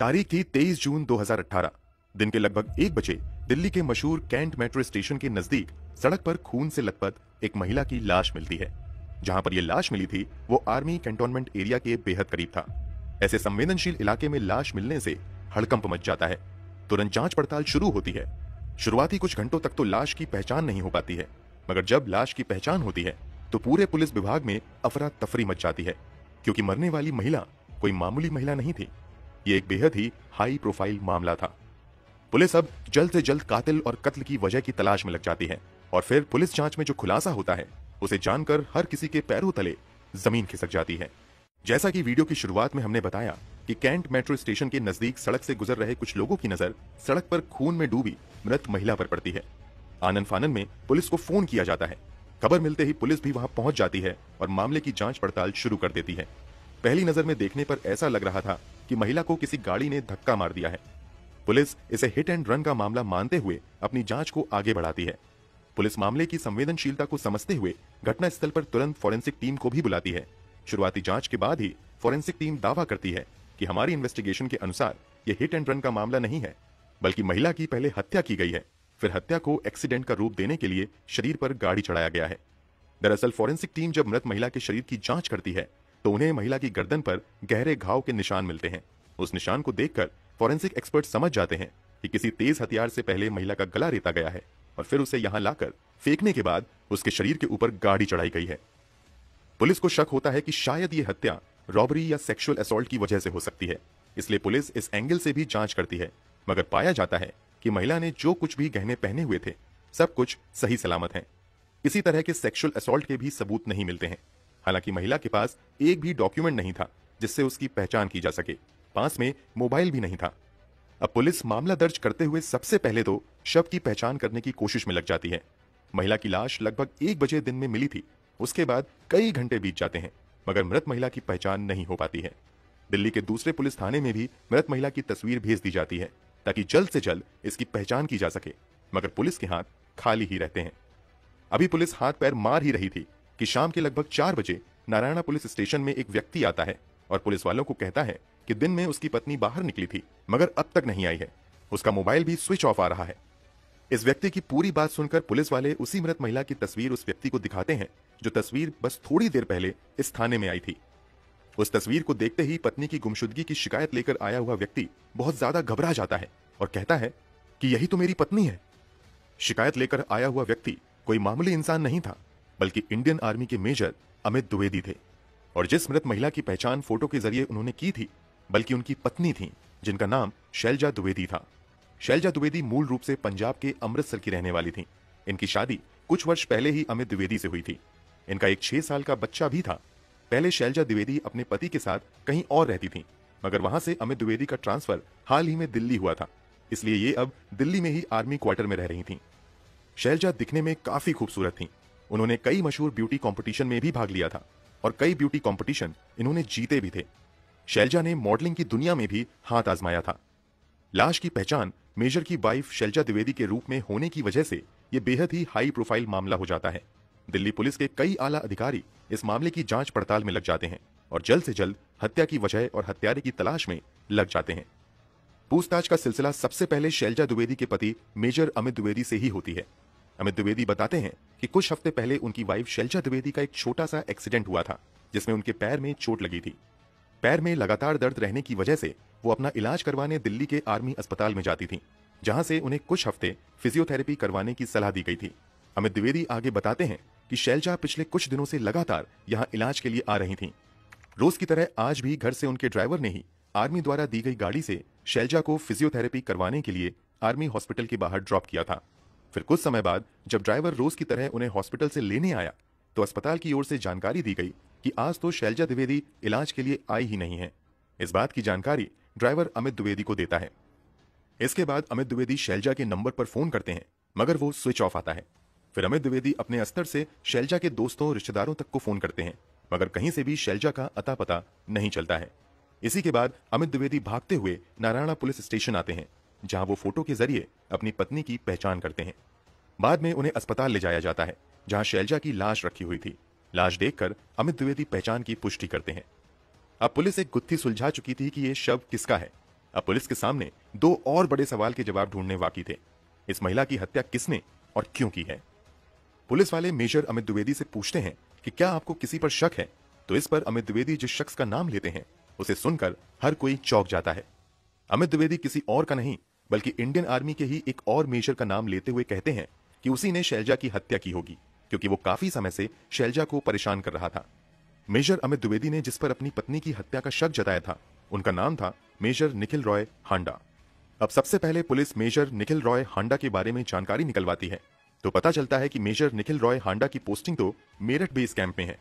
तारीख थी 23 जून 2018 दिन के लगभग एक बजे दिल्ली के मशहूर कैंट मेट्रो स्टेशन के नजदीक सड़क पर खून से लथपथ एक महिला की लाश मिलती है जहां पर यह लाश मिली थी वो आर्मी कैंटोनमेंट एरिया के बेहद करीब था ऐसे संवेदनशील इलाके में लाश मिलने से हड़कंप मच जाता है तुरंत जांच पड़ताल शुरू होती है शुरुआती कुछ घंटों तक तो लाश की पहचान नहीं हो पाती है मगर जब लाश की पहचान होती है तो पूरे पुलिस विभाग में अफरा तफरी मच जाती है क्योंकि मरने वाली महिला कोई मामूली महिला नहीं थी ये एक बेहद ही हाई प्रोफाइल मामला था पुलिस अब जल्द से जल्द कातिल और कत्ल की वजह की तलाश में लग जाती है और फिर पुलिस जांच में जो खुलासा होता है उसे जानकर हर किसी के पैरों तले जमीन खिसक जाती है जैसा कि वीडियो की शुरुआत में हमने बताया कि कैंट मेट्रो स्टेशन के नजदीक सड़क से गुजर रहे कुछ लोगों की नजर सड़क पर खून में डूबी मृत महिला पर पड़ती है आनंद फानन में पुलिस को फोन किया जाता है खबर मिलते ही पुलिस भी वहां पहुंच जाती है और मामले की जांच पड़ताल शुरू कर देती है पहली नजर में देखने पर ऐसा लग रहा था कि महिला को किसी गाड़ी ने धक्का मार दिया है पुलिस इसे हिट एंड रन का मामला मानते हुए अपनी जांच को आगे बढ़ाती है पुलिस मामले की संवेदनशीलता को समझते हुए घटनास्थल पर तुरंत फॉरेंसिक टीम को भी बुलाती है शुरुआती जांच के बाद ही फॉरेंसिक टीम दावा करती है कि हमारी इन्वेस्टिगेशन के अनुसार यह हिट एंड रन का मामला नहीं है बल्कि महिला की पहले हत्या की गई है फिर हत्या को एक्सीडेंट का रूप देने के लिए शरीर पर गाड़ी चढ़ाया गया है दरअसल फॉरेंसिक टीम जब मृत महिला के शरीर की जांच करती है तो उन्हें महिला की गर्दन पर गहरे घाव के निशान मिलते हैं उस निशान को देखकर फॉरेंसिक एक्सपर्ट समझ जाते हैं कि किसी तेज हथियार से पहले महिला का गला रेता गया है और फिर उसे यहां लाकर फेंकने के बाद उसके शरीर के ऊपर गाड़ी चढ़ाई गई है पुलिस को शक होता है कि शायद ये हत्या रॉबरी या सेक्सुअल असोल्ट की वजह से हो सकती है इसलिए पुलिस इस एंगल से भी जांच करती है मगर पाया जाता है कि महिला ने जो कुछ भी गहने पहने हुए थे सब कुछ सही सलामत है इसी तरह के सेक्सुअल असोल्ट के भी सबूत नहीं मिलते हैं हालांकि महिला के पास एक भी डॉक्यूमेंट नहीं था जिससे उसकी पहचान की जा सके पास में मोबाइल भी नहीं था अब पुलिस मामला दर्ज करते हुए सबसे पहले तो शव की पहचान करने की कोशिश में लग जाती है महिला की लाश लगभग एक बजे दिन में मिली थी उसके बाद कई घंटे बीत जाते हैं मगर मृत महिला की पहचान नहीं हो पाती है दिल्ली के दूसरे पुलिस थाने में भी मृत महिला की तस्वीर भेज दी जाती है ताकि जल्द से जल्द इसकी पहचान की जा सके मगर पुलिस के हाथ खाली ही रहते हैं अभी पुलिस हाथ पैर मार ही रही थी कि शाम के लगभग चार बजे नारायणा पुलिस स्टेशन में एक व्यक्ति आता है और पुलिस वालों को कहता है कि दिन में उसकी पत्नी बाहर निकली थी मगर अब तक नहीं आई है उसका मोबाइल भी स्विच ऑफ आ रहा है इस व्यक्ति की पूरी बात सुनकर पुलिस वाले उसी मृत महिला की तस्वीर उस व्यक्ति को दिखाते हैं जो तस्वीर बस थोड़ी देर पहले इस थाने में आई थी उस तस्वीर को देखते ही पत्नी की गुमशुदगी की शिकायत लेकर आया हुआ व्यक्ति बहुत ज्यादा घबरा जाता है और कहता है कि यही तो मेरी पत्नी है शिकायत लेकर आया हुआ व्यक्ति कोई मामूली इंसान नहीं था बल्कि इंडियन आर्मी के मेजर अमित द्विवेदी थे और जिस मृत महिला की पहचान फोटो के जरिए उन्होंने की थी बल्कि उनकी पत्नी थी जिनका नाम शैलजा द्विवेदी था शैलजा द्विवेदी मूल रूप से पंजाब के अमृतसर की रहने वाली थी इनकी शादी कुछ वर्ष पहले ही अमित द्विवेदी से हुई थी इनका एक छह साल का बच्चा भी था पहले शैलजा द्विवेदी अपने पति के साथ कहीं और रहती थी मगर वहां से अमित द्विवेदी का ट्रांसफर हाल ही में दिल्ली हुआ था इसलिए ये अब दिल्ली में ही आर्मी क्वार्टर में रह रही थी शैलजा दिखने में काफी खूबसूरत थी उन्होंने कई मशहूर ब्यूटी कॉम्पिटिशन में भी भाग लिया था और कई ब्यूटी कॉम्पिटिशन इन्होंने जीते भी थे शैलजा ने मॉडलिंग की दुनिया में भी हाथ आजमाया था लाश की पहचान मेजर की वाइफ शैलजा द्विवेदी के रूप में होने की वजह से यह बेहद ही हाई प्रोफाइल मामला हो जाता है दिल्ली पुलिस के कई आला अधिकारी इस मामले की जांच पड़ताल में लग जाते हैं और जल्द से जल्द हत्या की वजह और हत्यारे की तलाश में लग जाते हैं पूछताछ का सिलसिला सबसे पहले शैलजा द्विवेदी के पति मेजर अमित द्विवेदी से ही होती है अमित द्विवेदी बताते हैं कि कुछ हफ्ते पहले उनकी वाइफ शैलजा द्विवेदी का एक छोटा सा एक्सीडेंट हुआ था जिसमें उनके पैर में चोट लगी थी पैर में लगातार दर्द रहने की वजह से वो अपना इलाज करवाने दिल्ली के आर्मी अस्पताल में जाती थी जहां से उन्हें कुछ हफ्ते फिजियोथेरेपी करवाने की सलाह दी गई थी अमित द्विवेदी आगे बताते हैं कि शैलजा पिछले कुछ दिनों से लगातार यहाँ इलाज के लिए आ रही थी रोज की तरह आज भी घर से उनके ड्राइवर ने ही आर्मी द्वारा दी गई गाड़ी से शैलजा को फिजियोथेरेपी करवाने के लिए आर्मी हॉस्पिटल के बाहर ड्रॉप किया था फिर कुछ समय बाद जब ड्राइवर रोज की तरह उन्हें हॉस्पिटल से लेने आया तो अस्पताल की ओर से जानकारी दी गई कि आज तो शैलजा द्विवेदी इलाज के लिए आई ही नहीं है इस बात की जानकारी ड्राइवर अमित द्विवेदी को देता है इसके बाद अमित द्विवेदी शैलजा के नंबर पर फोन करते हैं मगर वो स्विच ऑफ आता है फिर अमित द्विवेदी अपने स्तर से शैलजा के दोस्तों रिश्तेदारों तक को फोन करते हैं मगर कहीं से भी शैलजा का अता पता नहीं चलता है इसी के बाद अमित द्विवेदी भागते हुए नारायणा पुलिस स्टेशन आते हैं जहां वो फोटो के जरिए अपनी पत्नी की पहचान करते हैं बाद में उन्हें अस्पताल ले जाया जाता है जहां शैलजा की लाश रखी हुई थी लाश देखकर अमित द्विवेदी पहचान की पुष्टि करते हैं अब पुलिस एक गुत्थी सुलझा चुकी थी कि यह शव किसका है अब पुलिस के सामने दो और बड़े सवाल के जवाब ढूंढने बाकी थे इस महिला की हत्या किसने और क्यों की है पुलिस वाले मेजर अमित द्विवेदी से पूछते हैं कि क्या आपको किसी पर शक है तो इस पर अमित द्विवेदी जिस शख्स का नाम लेते हैं उसे सुनकर हर कोई चौक जाता है अमित द्विवेदी किसी और का नहीं बल्कि इंडियन आर्मी के ही एक और मेजर का नाम लेते हुए कहते हैं कि उसी ने शैलजा की हत्या की होगी क्योंकि वो काफी समय से शैलजा को परेशान कर रहा था मेजर अमित द्विवेदी ने जिस पर अपनी पत्नी की हत्या का शक जताया था उनका नाम था मेजर निखिल रॉय हांडा अब सबसे पहले पुलिस मेजर निखिल रॉय हांडा के बारे में जानकारी निकलवाती है तो पता चलता है कि मेजर निखिल रॉय हांडा की पोस्टिंग तो मेरठ बेस कैंप में है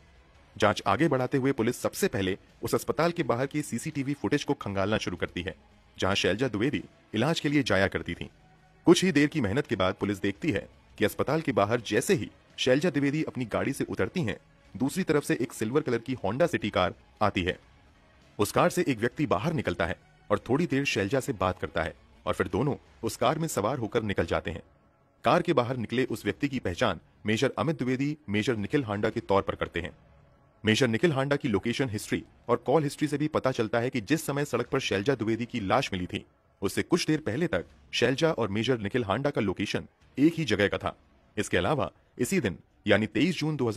जांच आगे बढ़ाते हुए पुलिस सबसे पहले उस अस्पताल के बाहर के सीसीटीवी फुटेज को खंगालना शुरू करती है जहां शैलजा द्विवेदी इलाज के लिए जाया करती थी कुछ ही देर की मेहनत के बाद पुलिस देखती है कि अस्पताल के बाहर जैसे ही शैलजा द्विवेदी अपनी गाड़ी से उतरती हैं दूसरी तरफ से एक सिल्वर कलर की होंडा सिटी कार आती है उस कार से एक व्यक्ति बाहर निकलता है और थोड़ी देर शैलजा से बात करता है और फिर दोनों उस कार में सवार होकर निकल जाते हैं कार के बाहर निकले उस व्यक्ति की पहचान मेजर अमित द्विवेदी मेजर निखिल हांडा के तौर पर करते हैं मेजर निखिल हांडा की लोकेशन हिस्ट्री और कॉल हिस्ट्री से भी पता चलता है कि जिस समय सड़क पर शैलजा द्विवेदी की लाश मिली थी उससे कुछ देर पहले तक शैलजा और मेजर निखिल हांडा का लोकेशन एक ही जगह का था इसके अलावा इसी दिन यानी तेईस जून दो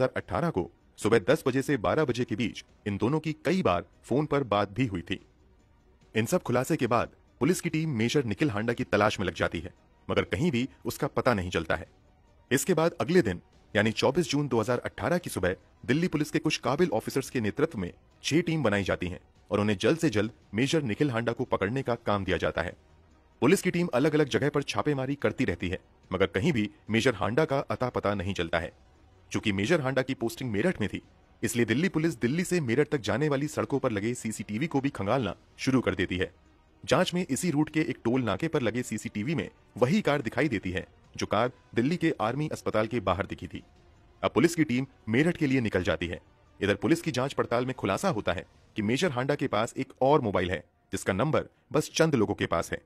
को सुबह दस बजे से बारह बजे के बीच इन दोनों की कई बार फोन पर बात भी हुई थी इन सब खुलासे के बाद पुलिस की टीम मेजर निखिल हांडा की तलाश में लग जाती है मगर कहीं भी उसका पता नहीं चलता है इसके बाद अगले दिन यानी 24 जून 2018 की सुबह दिल्ली पुलिस के कुछ काबिल ऑफिसर्स के नेतृत्व में छह टीम बनाई जाती हैं और उन्हें जल्द से जल्द मेजर निखिल हांडा को पकड़ने का काम दिया जाता है पुलिस की टीम अलग अलग जगह पर छापेमारी करती रहती है मगर कहीं भी मेजर हांडा का अता पता नहीं चलता है चूंकि मेजर हांडा की पोस्टिंग मेरठ में थी इसलिए दिल्ली पुलिस दिल्ली से मेरठ तक जाने वाली सड़कों पर लगे सीसीटीवी को भी खंगालना शुरू कर देती है जांच में इसी रूट के एक टोल नाके पर लगे सीसीटीवी में वही कार दिखाई देती है जो कार दिल्ली के आर्मी अस्पताल के बाहर दिखी थी अब पुलिस की टीम मेरठ के लिए निकल जाती है इधर पुलिस की जांच पड़ताल में खुलासा होता है कि मेजर हांडा के पास एक और मोबाइल है जिसका नंबर बस चंद लोगों के पास है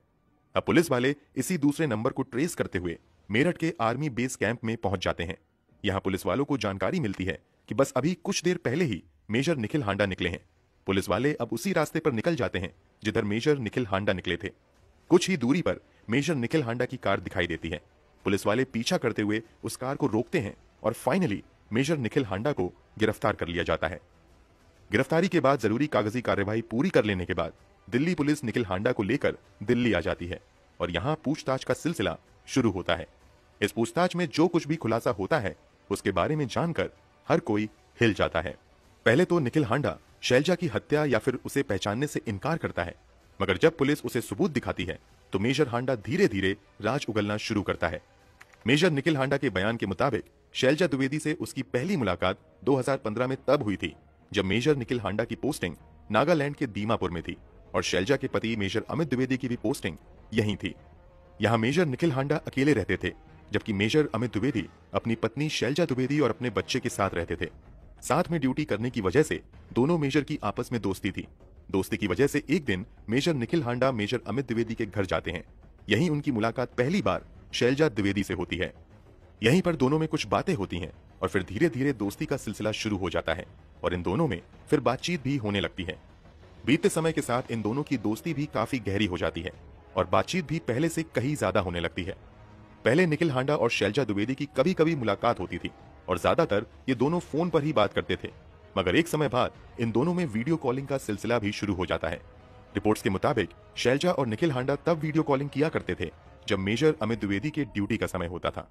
अब पुलिस वाले इसी दूसरे नंबर को ट्रेस करते हुए मेरठ के आर्मी बेस कैंप में पहुंच जाते हैं यहां पुलिस वालों को जानकारी मिलती है कि बस अभी कुछ देर पहले ही मेजर निखिल हांडा निकले हैं पुलिस वाले अब उसी रास्ते पर निकल जाते हैं जिधर मेजर निखिल हांडा निकले थे कुछ ही दूरी पर मेजर निखिल हांडा की कार दिखाई देती है पुलिस वाले पीछा करते हुए उस कार को रोकते हैं और फाइनली मेजर निखिल हांडा को गिरफ्तार कर लिया जाता है गिरफ्तारी के बाद जरूरी कागजी कार्यवाही पूरी कर लेने के बाद दिल्ली पुलिस निखिल हांडा को लेकर दिल्ली आ जाती है और यहाँ पूछताछ का सिलसिला शुरू होता है इस पूछताछ में जो कुछ भी खुलासा होता है उसके बारे में जानकर हर कोई हिल जाता है पहले तो निखिल हांडा शैलजा की हत्या या फिर उसे पहचानने से इनकार करता है मगर जब पुलिस उसे सबूत दिखाती है तो मेजर हांडा धीरे धीरे राज उगलना शुरू करता है मेजर निखिल हांडा के बयान के मुताबिक शैलजा द्विवेदी से उसकी पहली मुलाकात 2015 में तब हुई थी जब मेजर निखिल हांडा की पोस्टिंग नागालैंड के दीमापुर में थी और शैलजा के पति मेजर अमित द्विवेदी की भी पोस्टिंग यहीं थी यहाँ मेजर निखिल हांडा अकेले रहते थे जबकि मेजर अमित द्विवेदी अपनी पत्नी शैलजा द्विवेदी और अपने बच्चे के साथ रहते थे साथ में ड्यूटी करने की वजह से दोनों मेजर की आपस में दोस्ती थी दोस्ती की वजह से एक दिन मेजर निखिल हांडा मेजर अमित द्विवेदी के घर जाते हैं यहीं उनकी मुलाकात पहली बार शैलजा द्विवेदी से होती है यहीं पर दोनों में कुछ बातें होती हैं और फिर धीरे धीरे दोस्ती का सिलसिला शुरू हो जाता है और इन दोनों में फिर बातचीत भी होने लगती है बीते समय के साथ इन दोनों की दोस्ती भी काफी गहरी हो जाती है और बातचीत भी पहले से कहीं ज्यादा होने लगती है पहले निखिल हांडा और शैलजा द्विवेदी की कभी कभी मुलाकात होती थी और ज्यादातर ये दोनों फोन पर ही बात करते थे मगर एक समय बाद इन दोनों में वीडियो कॉलिंग का सिलसिला भी शुरू हो जाता है रिपोर्ट्स के मुताबिक शैलजा और निखिल हांडा तब वीडियो कॉलिंग किया करते थे जब मेजर अमित द्विवेदी के ड्यूटी का समय होता था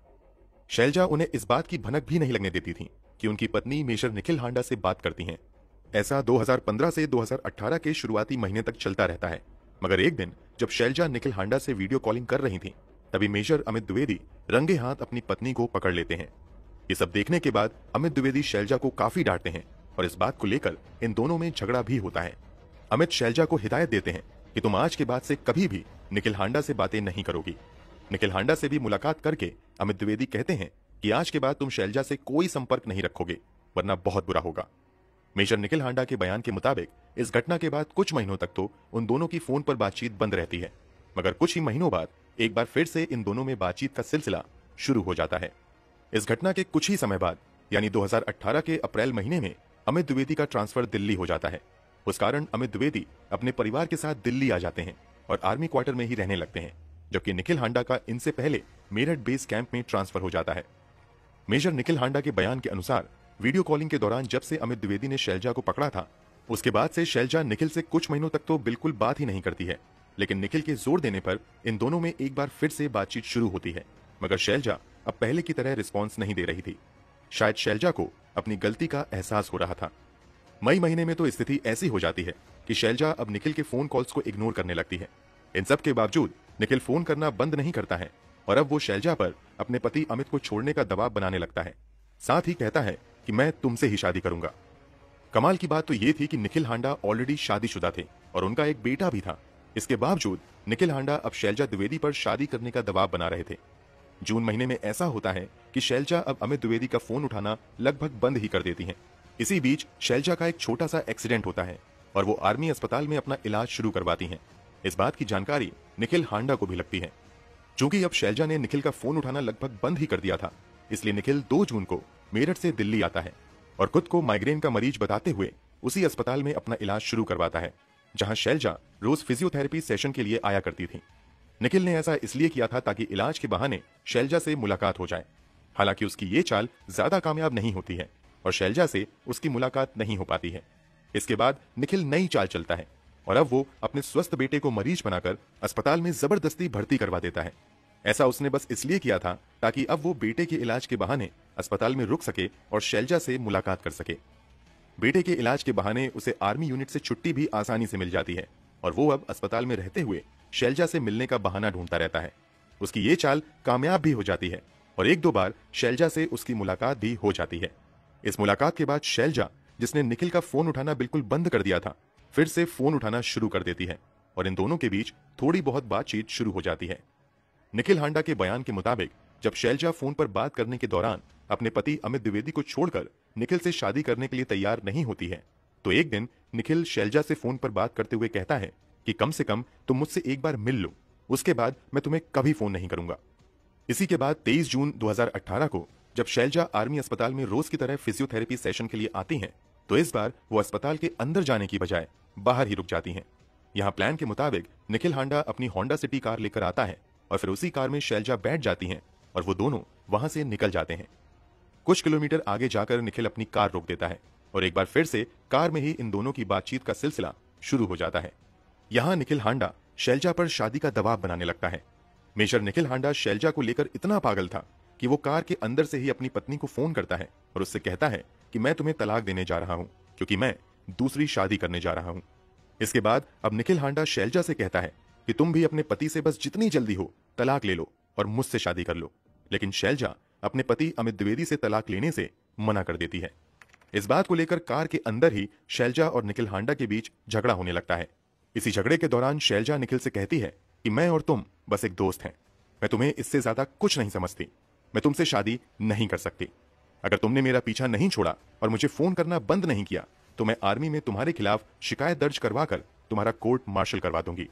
शैलजा उन्हें इस बात की भनक भी नहीं लगने देती थी कि उनकी पत्नी मेजर निखिल हांडा से बात करती हैं ऐसा 2015 से 2018 के शुरुआती महीने तक चलता रहता है मगर एक दिन जब शैलजा निखिल हांडा से वीडियो कॉलिंग कर रही थी तभी मेजर अमित द्विवेदी रंगे हाथ अपनी पत्नी को पकड़ लेते हैं ये सब देखने के बाद अमित द्विवेदी शैलजा को काफी डांटते हैं और इस बात को लेकर इन दोनों में झगड़ा भी होता है अमित शैलजा को हिदायत देते हैं कि तुम आज के बाद से कभी भी निखिल हांडा से बातें नहीं करोगी निखिल हांडा से भी मुलाकात करके अमित द्विवेदी कहते हैं कि आज के बाद तुम शैलजा से कोई संपर्क नहीं रखोगे वरना बहुत बुरा होगा मेजर निखिल हांडा के बयान के मुताबिक इस घटना के बाद कुछ महीनों तक तो उन दोनों की फोन पर बातचीत बंद रहती है मगर कुछ ही महीनों बाद एक बार फिर से इन दोनों में बातचीत का सिलसिला शुरू हो जाता है इस घटना के कुछ ही समय बाद यानी 2018 के अप्रैल महीने में अमित द्विवेदी का ट्रांसफर दिल्ली हो जाता है उस कारण अमित द्विवेदी अपने परिवार के साथ दिल्ली आ जाते हैं और आर्मी क्वार्टर में ही रहने लगते हैं जबकि निखिल हांडा का इनसे पहले मेरठ बेस कैंप में ट्रांसफर हो जाता है मेजर निखिल हांडा के बयान के अनुसार वीडियो कॉलिंग के दौरान जब से अमित द्विवेदी ने शैलजा को पकड़ा था उसके बाद से शैलजा निखिल से कुछ महीनों तक तो बिल्कुल बात ही नहीं करती है लेकिन निखिल के जोर देने पर इन दोनों में एक बार फिर से बातचीत शुरू होती है मगर शैलजा अब पहले की तरह रिस्पॉन्स नहीं दे रही थी शायद शैलजा को अपनी गलती का एहसास हो रहा था मई महीने में तो स्थिति ऐसी हो जाती है कि शैलजा अब निखिल के फोन कॉल्स को इग्नोर करने लगती है इन सब के बावजूद निखिल फोन करना बंद नहीं करता है और अब वो शैलजा पर अपने पति अमित को छोड़ने का दबाव बनाने लगता है साथ ही कहता है कि मैं तुमसे ही शादी करूंगा कमाल की बात तो ये थी कि निखिल हांडा ऑलरेडी शादीशुदा थे और उनका एक बेटा भी था इसके बावजूद निखिल हांडा अब शैलजा द्विवेदी पर शादी करने का दबाव बना रहे थे जून महीने में ऐसा होता है कि शैलजा अब अमित द्विवेदी का फोन उठाना लगभग बंद ही कर देती हैं इसी बीच शैलजा का एक छोटा सा एक्सीडेंट होता है और वो आर्मी अस्पताल में अपना इलाज शुरू करवाती हैं इस बात की जानकारी निखिल हांडा को भी लगती है चूंकि अब शैलजा ने निखिल का फोन उठाना लगभग बंद ही कर दिया था इसलिए निखिल दो जून को मेरठ से दिल्ली आता है और खुद को माइग्रेन का मरीज बताते हुए उसी अस्पताल में अपना इलाज शुरू करवाता है जहां शैलजा रोज फिजियोथेरेपी सेशन के लिए आया करती थी निखिल ने ऐसा इसलिए किया था ताकि इलाज के बहाने शैलजा से मुलाकात हो जाए हालांकि उसकी ये चाल ज्यादा कामयाब नहीं होती है और शैलजा से उसकी मुलाकात नहीं हो पाती है इसके बाद निखिल नई चाल चलता है और अब वो अपने स्वस्थ बेटे को मरीज बनाकर अस्पताल में जबरदस्ती भर्ती करवा देता है ऐसा उसने बस इसलिए किया था ताकि अब वो बेटे के इलाज के बहाने अस्पताल में रुक सके और शैलजा से मुलाकात कर सके बेटे के इलाज के बहाने उसे आर्मी यूनिट से छुट्टी भी आसानी से मिल जाती है और वो अब अस्पताल में रहते हुए शैलजा से मिलने का बहाना ढूंढता रहता है उसकी ये चाल कामयाब भी हो जाती है और एक दो बार शैलजा से उसकी मुलाकात भी हो जाती है इस मुलाकात के बाद शैलजा जिसने निखिल का फोन उठाना बिल्कुल बंद कर दिया था फिर से फोन उठाना शुरू कर देती है और इन दोनों के बीच थोड़ी बहुत बातचीत शुरू हो जाती है निखिल हांडा के बयान के मुताबिक जब शैलजा फोन पर बात करने के दौरान अपने पति अमित द्विवेदी को छोड़कर निखिल से शादी करने के लिए तैयार नहीं होती है तो एक दिन निखिल शैलजा से फोन पर बात करते हुए कहता है कि कम से कम तुम मुझसे एक बार मिल लो उसके बाद मैं तुम्हें कभी फोन नहीं करूंगा इसी के बाद 23 जून 2018 को जब शैलजा आर्मी अस्पताल में रोज की तरह फिजियोथेरेपी सेशन के लिए आती हैं तो इस बार वो अस्पताल के अंदर जाने की बजाय बाहर ही रुक जाती हैं यहाँ प्लान के मुताबिक निखिल हांडा अपनी होंडा सिटी कार लेकर आता है और फिर उसी कार में शैलजा बैठ जाती है और वो दोनों वहां से निकल जाते हैं कुछ किलोमीटर आगे जाकर निखिल अपनी कार रोक देता है और एक बार फिर से कार में ही इन दोनों की बातचीत का सिलसिला शुरू हो जाता है यहाँ निखिल हांडा शैलजा पर शादी का दबाव बनाने लगता है मेजर निखिल हांडा शैलजा को लेकर इतना पागल था कि वो कार के अंदर से ही अपनी पत्नी को फोन करता है और उससे कहता है कि मैं तुम्हें तलाक देने जा रहा हूँ क्योंकि मैं दूसरी शादी करने जा रहा हूँ इसके बाद अब निखिल हांडा शैलजा से कहता है कि तुम भी अपने पति से बस जितनी जल्दी हो तलाक ले लो और मुझसे शादी कर लो लेकिन शैलजा अपने पति अमित द्विवेदी से तलाक लेने से मना कर देती है इस बात को लेकर कार के अंदर ही शैलजा और निखिल हांडा के बीच झगड़ा होने लगता है इसी झगड़े के दौरान शैलजा निखिल से कहती है कि मैं और तुम बस एक दोस्त हैं मैं तुम्हें इससे ज्यादा कुछ नहीं समझती मैं तुमसे शादी नहीं कर सकती अगर तुमने मेरा पीछा नहीं छोड़ा और मुझे फोन करना बंद नहीं किया तो मैं आर्मी में तुम्हारे खिलाफ शिकायत दर्ज करवाकर तुम्हारा कोर्ट मार्शल करवा दूंगी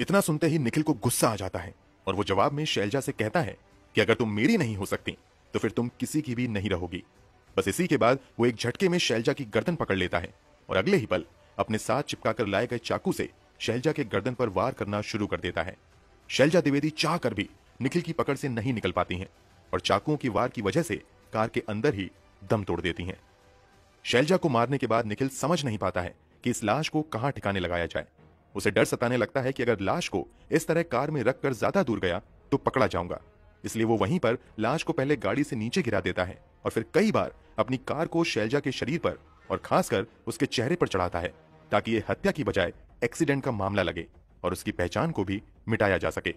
इतना सुनते ही निखिल को गुस्सा आ जाता है और वो जवाब में शैलजा से कहता है कि अगर तुम मेरी नहीं हो सकती तो फिर तुम किसी की भी नहीं रहोगी बस इसी के बाद वो एक झटके में शैलजा की गर्दन पकड़ लेता है और अगले ही पल अपने साथ चिपका कर लाए गए चाकू से शैलजा के गर्दन पर वार करना शुरू कर देता है शैलजा द्विवेदी चाह कर भी निखिल की पकड़ से नहीं निकल पाती हैं और चाकुओं की वार की वजह से कार के अंदर ही दम तोड़ देती हैं शैलजा को मारने के बाद निखिल समझ नहीं पाता है कि इस लाश को कहां ठिकाने लगाया जाए उसे डर सताने लगता है कि अगर लाश को इस तरह कार में रखकर ज्यादा दूर गया तो पकड़ा जाऊंगा इसलिए वो वहीं पर लाश को पहले गाड़ी से नीचे गिरा देता है और फिर कई बार अपनी कार को शैलजा के शरीर पर और खासकर उसके चेहरे पर चढ़ाता है ताकि ये हत्या की बजाय एक्सीडेंट का मामला लगे और उसकी पहचान को भी मिटाया जा सके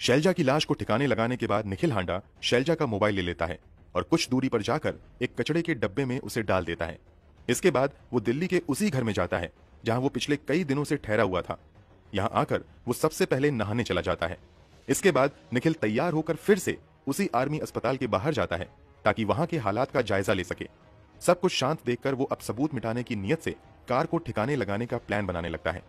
शैलजा की लाश को ठिकाने लगाने के बाद निखिल हांडा शैलजा का मोबाइल ले लेता है और कुछ दूरी पर जाकर एक कचड़े के डब्बे में उसे डाल देता है इसके बाद वो दिल्ली के उसी घर में जाता है जहां वो पिछले कई दिनों से ठहरा हुआ था यहां आकर वो सबसे पहले नहाने चला जाता है इसके बाद निखिल तैयार होकर फिर से उसी आर्मी अस्पताल के बाहर जाता है ताकि वहां के हालात का जायजा ले सके सब कुछ शांत देखकर वो अब सबूत मिटाने की नीयत से कार को ठिकाने लगाने का प्लान बनाने लगता है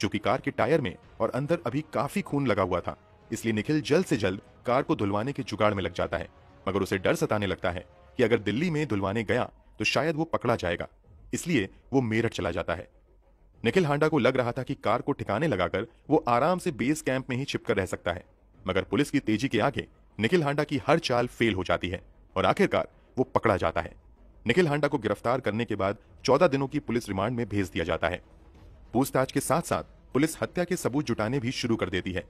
चूंकि कार के टायर में और अंदर अभी काफी खून लगा हुआ था इसलिए निखिल जल्द से जल्द कार को धुलवाने के जुगाड़ में लग जाता है मगर उसे डर सताने लगता है कि अगर दिल्ली में धुलवाने गया तो शायद वो पकड़ा जाएगा इसलिए वो मेरठ चला जाता है निखिल हांडा को लग रहा था कि कार को ठिकाने लगाकर वो आराम से बेस कैंप में ही छिपकर रह सकता है मगर पुलिस की तेजी के आगे निखिल हांडा की हर चाल फेल हो जाती है और आखिरकार वो पकड़ा जाता है निखिल हांडा को गिरफ्तार करने के बाद चौदह दिनों की पुलिस रिमांड में भेज दिया जाता है पूछताछ के साथ साथ पुलिस हत्या के सबूत जुटाने भी शुरू कर देती है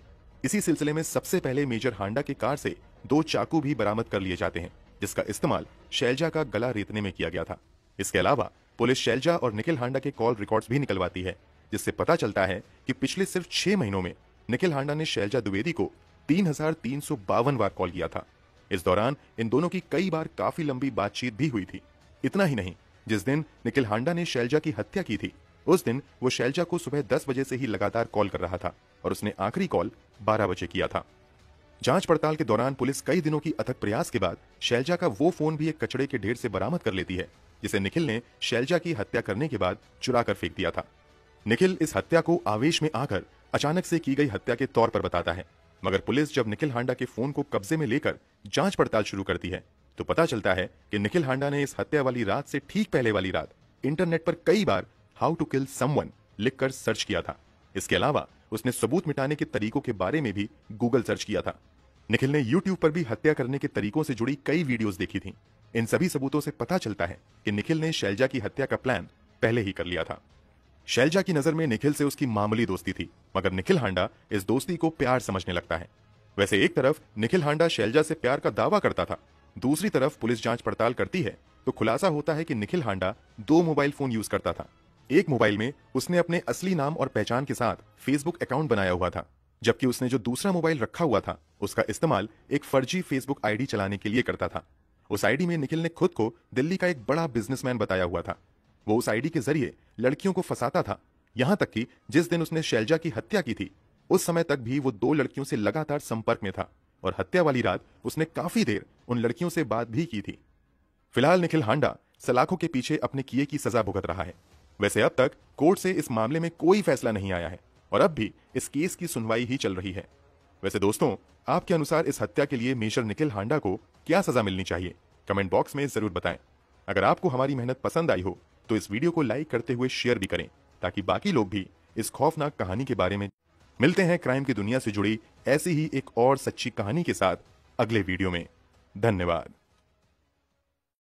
इसी सिलसिले में सबसे पहले मेजर हांडा के कार से दो चाकू भी बरामद कर लिए जाते हैं जिसका इस्तेमाल शैलजा का गला रेतने में किया गया था इसके अलावा पुलिस शैलजा और निखिल हांडा के कॉल रिकॉर्ड्स भी निकलवाती है जिससे पता चलता है कि पिछले सिर्फ छह महीनों में निखिल हांडा ने शैलजा द्विवेदी को तीन बार कॉल किया था इस दौरान इन दोनों की कई बार काफी लंबी बातचीत भी हुई थी इतना ही नहीं जिस दिन निखिल हांडा ने शैलजा की हत्या की थी उस दिन वो शैलजा को सुबह दस बजे से ही लगातार कॉल कर रहा था और उसने आखिरी कॉल 12 बजे किया था जांच पड़ताल के दौरान पुलिस कई दिनों की अथक प्रयास के बाद शैलजा का वो फोन भी एक कचड़े के ढेर से बरामद कर लेती है जिसे निखिल ने शैलजा की हत्या करने के बाद चुरा कर फेंक दिया था निखिल इस हत्या को आवेश में आकर अचानक से की गई हत्या के तौर पर बताता है मगर पुलिस जब निखिल हांडा के फोन को कब्जे में लेकर जांच पड़ताल शुरू करती है तो पता चलता है कि निखिल हांडा ने इस हत्या वाली रात से ठीक पहले वाली रात इंटरनेट पर कई बार हाउ टू किल समवन लिखकर सर्च किया था इसके अलावा उसने सबूत मिटाने के तरीकों के बारे में भी गूगल सर्च किया था निखिल ने यूट्यूब पर भी हत्या करने के तरीकों से जुड़ी कई वीडियोस देखी थी इन सभी सबूतों से पता चलता है कि निखिल ने शैलजा की हत्या का प्लान पहले ही कर लिया था शैलजा की नजर में निखिल से उसकी मामूली दोस्ती थी मगर निखिल हांडा इस दोस्ती को प्यार समझने लगता है वैसे एक तरफ निखिल हांडा शैलजा से प्यार का दावा करता था दूसरी तरफ पुलिस जांच पड़ताल करती है तो खुलासा होता है कि निखिल हांडा दो मोबाइल फोन यूज करता था एक मोबाइल में उसने अपने असली नाम और पहचान के साथ फेसबुक अकाउंट बनाया हुआ था जबकि उसने जो दूसरा मोबाइल रखा हुआ था उसका इस्तेमाल एक फर्जी फेसबुक आईडी चलाने के लिए करता था उस आईडी में निखिल ने खुद को दिल्ली का एक बड़ा बिजनेसमैन बताया हुआ था वो उस आईडी के जरिए लड़कियों को फंसाता था यहां तक कि जिस दिन उसने शैलजा की हत्या की थी उस समय तक भी वो दो लड़कियों से लगातार संपर्क में था और हत्या वाली रात उसने काफी देर उन लड़कियों से बात भी की थी फिलहाल निखिल हांडा सलाखों के पीछे अपने किए की सजा भुगत रहा है वैसे अब तक कोर्ट से इस मामले में कोई फैसला नहीं आया है और अब भी इस केस की सुनवाई ही चल रही है वैसे दोस्तों आपके अनुसार इस हत्या के लिए मेजर निखिल हांडा को क्या सजा मिलनी चाहिए कमेंट बॉक्स में जरूर बताएं अगर आपको हमारी मेहनत पसंद आई हो तो इस वीडियो को लाइक करते हुए शेयर भी करें ताकि बाकी लोग भी इस खौफनाक कहानी के बारे में मिलते हैं क्राइम की दुनिया से जुड़ी ऐसी ही एक और सच्ची कहानी के साथ अगले वीडियो में धन्यवाद